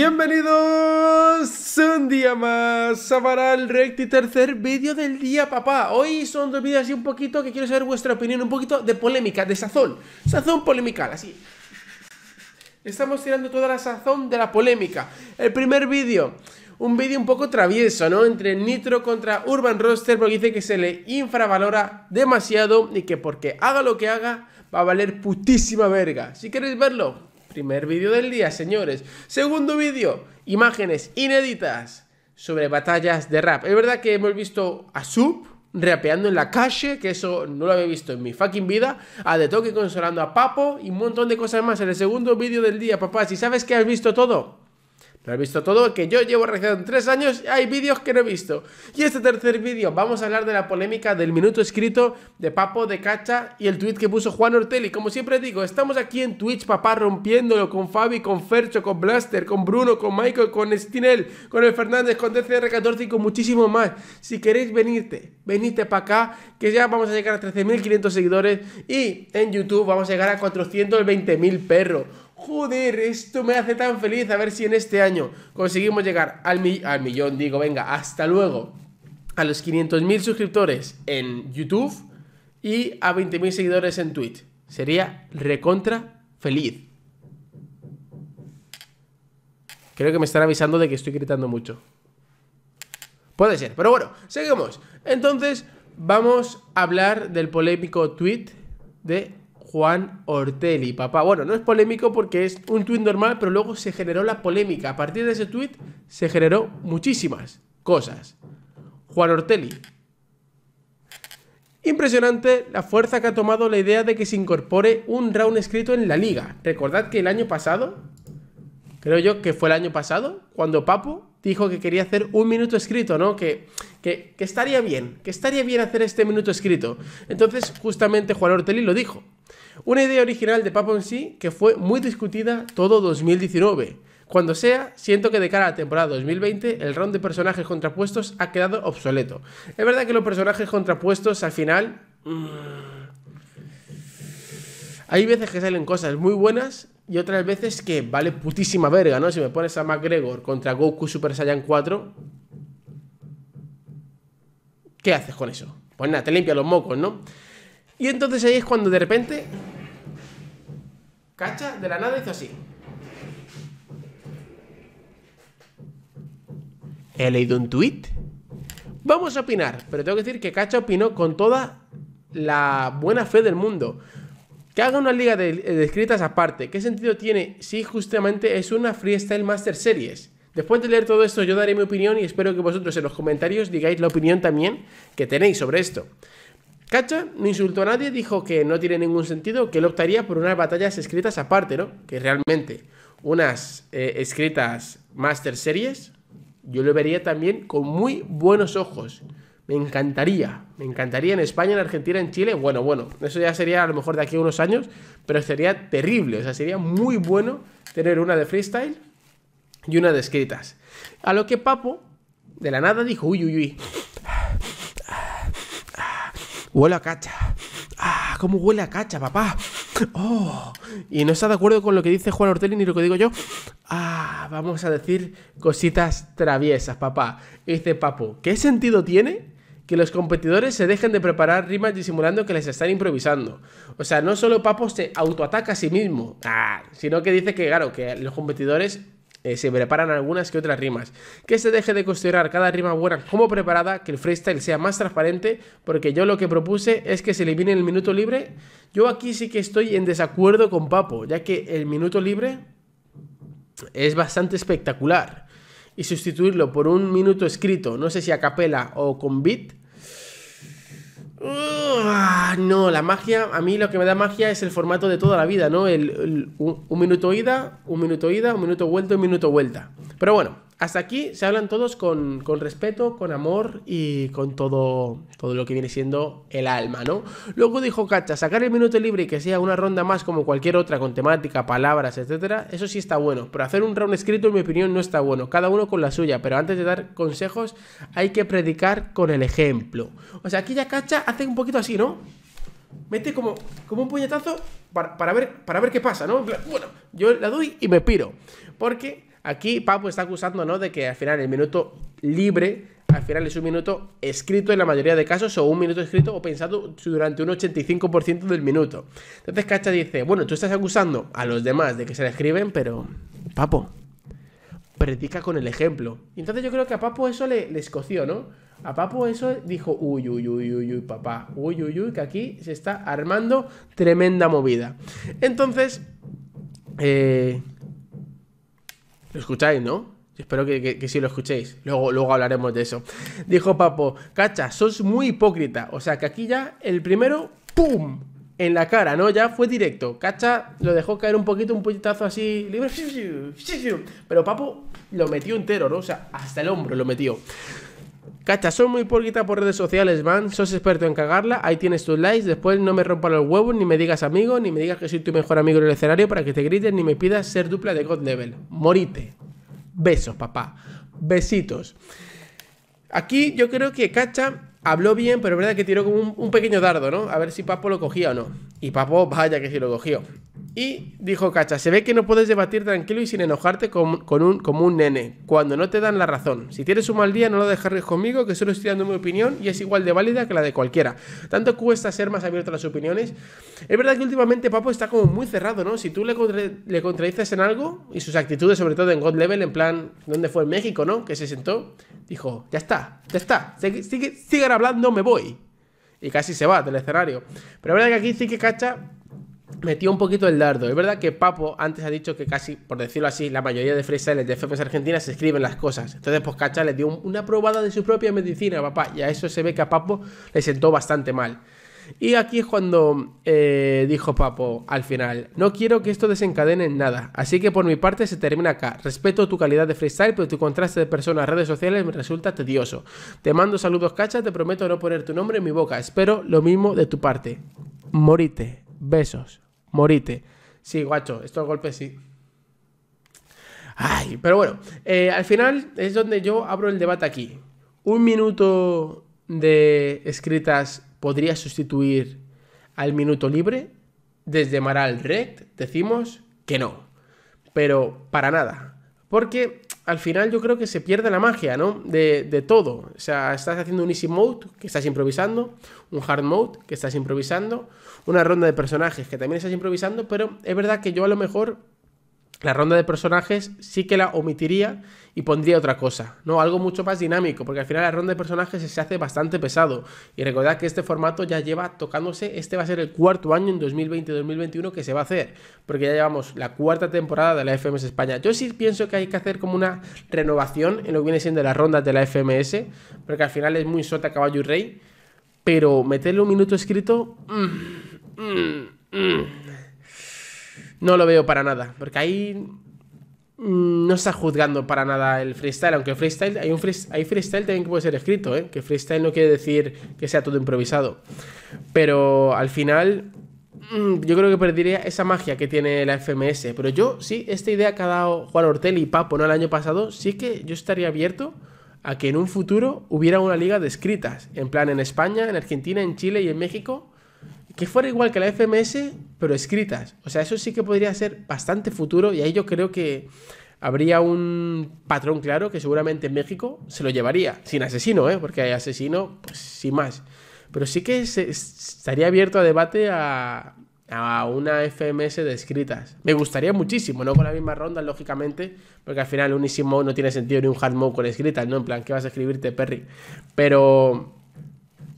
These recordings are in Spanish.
Bienvenidos un día más a el y tercer vídeo del día, papá. Hoy son dos vídeos y un poquito que quiero saber vuestra opinión, un poquito de polémica, de sazón. Sazón polémical. así. Estamos tirando toda la sazón de la polémica. El primer vídeo, un vídeo un poco travieso, ¿no? Entre Nitro contra Urban Roster porque dice que se le infravalora demasiado y que porque haga lo que haga va a valer putísima verga. Si queréis verlo, Primer vídeo del día, señores. Segundo vídeo, imágenes inéditas sobre batallas de rap. Es verdad que hemos visto a Sub rapeando en la calle, que eso no lo había visto en mi fucking vida, a The Toque consolando a Papo y un montón de cosas más en el segundo vídeo del día, papá. Si sabes que has visto todo, lo he visto todo, que yo llevo recién en tres años y hay vídeos que no he visto. Y este tercer vídeo vamos a hablar de la polémica del minuto escrito de Papo de Cacha y el tweet que puso Juan Ortelli. Como siempre digo, estamos aquí en Twitch, papá, rompiéndolo con Fabi, con Fercho, con Blaster, con Bruno, con Michael, con Stinel, con el Fernández, con DCR14 y con muchísimo más. Si queréis venirte, venite para acá, que ya vamos a llegar a 13.500 seguidores y en YouTube vamos a llegar a 420.000 perros joder, esto me hace tan feliz, a ver si en este año conseguimos llegar al, millón, digo, venga, hasta luego, a los 500.000 suscriptores en YouTube y a 20.000 seguidores en Twitch. Sería recontra feliz. Creo que me están avisando de que estoy gritando mucho. Puede ser, pero bueno, seguimos. Entonces, vamos a hablar del polémico tweet de Juan Ortelli, papá. Bueno, no es polémico porque es un tuit normal, pero luego se generó la polémica. A partir de ese tuit se generó muchísimas cosas. Juan Ortelli. Impresionante la fuerza que ha tomado la idea de que se incorpore un round escrito en la liga. Recordad que el año pasado, creo yo que fue el año pasado, cuando Papo dijo que quería hacer un minuto escrito, ¿no? Que, que, que estaría bien, que estaría bien hacer este minuto escrito. Entonces, justamente Juan Ortelli lo dijo. Una idea original de Papo en sí que fue muy discutida todo 2019. Cuando sea, siento que de cara a la temporada 2020 el round de personajes contrapuestos ha quedado obsoleto. Es verdad que los personajes contrapuestos al final... Mm, hay veces que salen cosas muy buenas y otras veces que vale putísima verga, ¿no? Si me pones a McGregor contra Goku Super Saiyan 4, ¿qué haces con eso? Pues nada, te limpia los mocos, ¿no? Y entonces ahí es cuando de repente Cacha, de la nada hizo así. He leído un tuit. Vamos a opinar, pero tengo que decir que Cacha opinó con toda la buena fe del mundo. Que haga una liga de, eh, de escritas aparte. ¿Qué sentido tiene si justamente es una Freestyle Master Series? Después de leer todo esto, yo daré mi opinión y espero que vosotros en los comentarios digáis la opinión también que tenéis sobre esto. Cacha no insultó a nadie, dijo que no tiene ningún sentido, que él optaría por unas batallas escritas aparte, ¿no? Que realmente unas eh, escritas Master Series, yo lo vería también con muy buenos ojos. Me encantaría, me encantaría en España, en Argentina, en Chile. Bueno, bueno, eso ya sería a lo mejor de aquí unos años, pero sería terrible. O sea, sería muy bueno tener una de freestyle y una de escritas. A lo que Papo, de la nada, dijo, uy, uy, uy, Huele a cacha. ¡Ah! ¿Cómo huele a cacha, papá? ¡Oh! Y no está de acuerdo con lo que dice Juan Ortelli ni lo que digo yo. ¡Ah! Vamos a decir cositas traviesas, papá. Y dice Papu, ¿qué sentido tiene que los competidores se dejen de preparar rimas disimulando que les están improvisando. O sea, no solo Papo se autoataca a sí mismo, ah, sino que dice que, claro, que los competidores eh, se preparan algunas que otras rimas. Que se deje de considerar cada rima buena como preparada, que el freestyle sea más transparente, porque yo lo que propuse es que se elimine el minuto libre. Yo aquí sí que estoy en desacuerdo con Papo, ya que el minuto libre es bastante espectacular. Y sustituirlo por un minuto escrito, no sé si a capela o con beat. Ah, no, la magia, a mí lo que me da magia es el formato de toda la vida, ¿no? El, un, minuto ida, un minuto ida, un minuto vuelta, un minuto vuelta. Pero bueno, hasta aquí se hablan todos con, respeto, con amor y con todo, todo lo que viene siendo el alma, ¿no? Luego dijo Cacha, sacar el minuto libre y que sea una ronda más como cualquier otra con temática, palabras, etcétera, eso sí está bueno, pero hacer un round escrito en mi opinión no está bueno, cada uno con la suya, pero antes de dar consejos hay que predicar con el ejemplo. O sea, aquí ya Cacha hace un poquito así, ¿no? Mete como, como un puñetazo para, ver, para ver qué pasa, ¿no? Bueno, yo la doy y me piro, porque Aquí Papo está acusando, ¿no? De que al final el minuto libre, al final es un minuto escrito en la mayoría de casos, o un minuto escrito o pensado durante un 85% del minuto. Entonces Cacha dice, bueno, tú estás acusando a los demás de que se le escriben, pero Papo, predica con el ejemplo. Y entonces yo creo que a Papo eso le, escoció, ¿no? A Papo eso dijo, uy, uy, uy, uy, uy, papá, uy, uy, uy, que aquí se está armando tremenda movida. Entonces, eh, lo escucháis, ¿no? Espero que, que, sí lo escuchéis. Luego, luego hablaremos de eso. Dijo Papo, cacha, sos muy hipócrita. O sea que aquí ya el primero, ¡pum! En la cara, ¿no? Ya fue directo. Cacha lo dejó caer un poquito, un puñetazo así libre. Pero Papo lo metió entero, ¿no? O sea, hasta el hombro lo metió. Cacha, soy muy poquita por redes sociales, man. Sos experto en cagarla. Ahí tienes tus likes. Después no me rompas los huevos, ni me digas amigo, ni me digas que soy tu mejor amigo en el escenario para que te grites ni me pidas ser dupla de God Level. Morite. Besos, papá. Besitos. Aquí yo creo que Cacha habló bien, pero es verdad que tiró como un, un, pequeño dardo, ¿no? A ver si Papo lo cogía o no. Y Papo, vaya que sí lo cogió. Y dijo Cacha, se ve que no puedes debatir tranquilo y sin enojarte con, un, como un nene, cuando no te dan la razón. Si tienes un mal día, no lo dejes conmigo, que solo estoy dando mi opinión y es igual de válida que la de cualquiera. Tanto cuesta ser más abierto a las opiniones. Es verdad que últimamente Papo está como muy cerrado, ¿no? Si tú le, le contradices en algo, y sus actitudes, sobre todo en God Level, en plan, ¿dónde fue en México, no? Que se sentó, dijo, ya está, ya está, sigue, sigan hablando, me voy. Y casi se va del escenario. Pero es verdad que aquí sí que Cacha metió un poquito el dardo. Es verdad que Papo antes ha dicho que casi, por decirlo así, la mayoría de freestyles de FPS Argentina se escriben las cosas. Entonces, pues Cacha le dio una probada de su propia medicina, papá. Y a eso se ve que a Papo le sentó bastante mal. Y aquí es cuando eh, dijo Papo al final, no quiero que esto desencadene en nada, así que por mi parte se termina acá. Respeto tu calidad de freestyle, pero tu contraste de personas, redes sociales me resulta tedioso. Te mando saludos, Cacha, te prometo no poner tu nombre en mi boca, espero lo mismo de tu parte. Morite. Besos. Morite. Sí, guacho, estos golpes sí. Ay, pero bueno, eh, al final es donde yo abro el debate aquí. Un minuto de escritas podría sustituir al minuto libre. Desde Maral Red decimos que no, pero para nada. Porque al final yo creo que se pierde la magia, ¿no? De, de, todo. O sea, estás haciendo un easy mode, que estás improvisando, un hard mode, que estás improvisando, una ronda de personajes, que también estás improvisando, pero es verdad que yo a lo mejor la ronda de personajes sí que la omitiría y pondría otra cosa, ¿no? Algo mucho más dinámico, porque al final la ronda de personajes se hace bastante pesado. Y recordad que este formato ya lleva tocándose, este va a ser el cuarto año en 2020-2021 que se va a hacer, porque ya llevamos la cuarta temporada de la FMS España. Yo sí pienso que hay que hacer como una renovación en lo que viene siendo las rondas de la FMS, porque al final es muy sota caballo y rey, pero meterle un minuto escrito... Mm, mm, mm. No lo veo para nada, porque ahí mm, no está juzgando para nada el freestyle, aunque freestyle, hay, un freestyle, hay freestyle también que puede ser escrito, ¿eh? que freestyle no quiere decir que sea todo improvisado. Pero al final mm, yo creo que perdería esa magia que tiene la FMS. Pero yo sí, esta idea que ha dado Juan Ortel y Papo ¿no? el año pasado, sí que yo estaría abierto a que en un futuro hubiera una liga de escritas, en plan en España, en Argentina, en Chile y en México, que fuera igual que la FMS, pero escritas. O sea, eso sí que podría ser bastante futuro y ahí yo creo que habría un patrón claro que seguramente México se lo llevaría, sin asesino, ¿eh? porque hay asesino, pues sin más. Pero sí que estaría abierto a debate a, a una FMS de escritas. Me gustaría muchísimo, no con la misma ronda, lógicamente, porque al final un mode no tiene sentido ni un hard mode con escritas, ¿no? En plan, ¿qué vas a escribirte, Perry? Pero,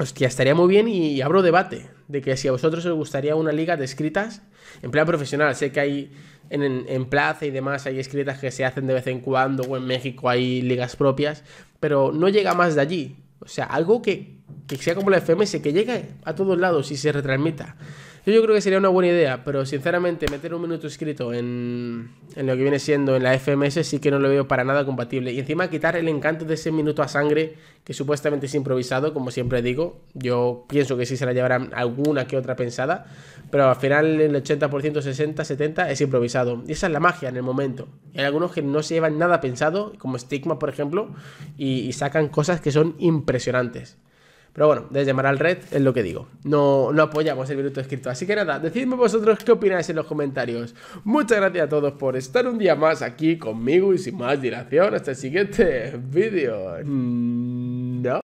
hostia, estaría muy bien y abro debate de que si a vosotros os gustaría una liga de escritas, en plan profesional, sé que hay en, Plaza y demás hay escritas que se hacen de vez en cuando, o en México hay ligas propias, pero no llega más de allí. O sea, algo que, que sea como la FMS, que llegue a todos lados y se retransmita. Yo, creo que sería una buena idea, pero sinceramente meter un minuto escrito en, lo que viene siendo en la FMS sí que no lo veo para nada compatible. Y encima quitar el encanto de ese minuto a sangre, que supuestamente es improvisado, como siempre digo. Yo pienso que sí se la llevarán alguna que otra pensada, pero al final el 80%, 60, 70 es improvisado. Y esa es la magia en el momento. Hay algunos que no se llevan nada pensado, como Stigma, por ejemplo, y sacan cosas que son impresionantes. Pero bueno, de llamar al Red es lo que digo. No, no apoyamos el minuto escrito. Así que nada, decidme vosotros qué opináis en los comentarios. Muchas gracias a todos por estar un día más aquí conmigo y sin más dilación, hasta el siguiente vídeo.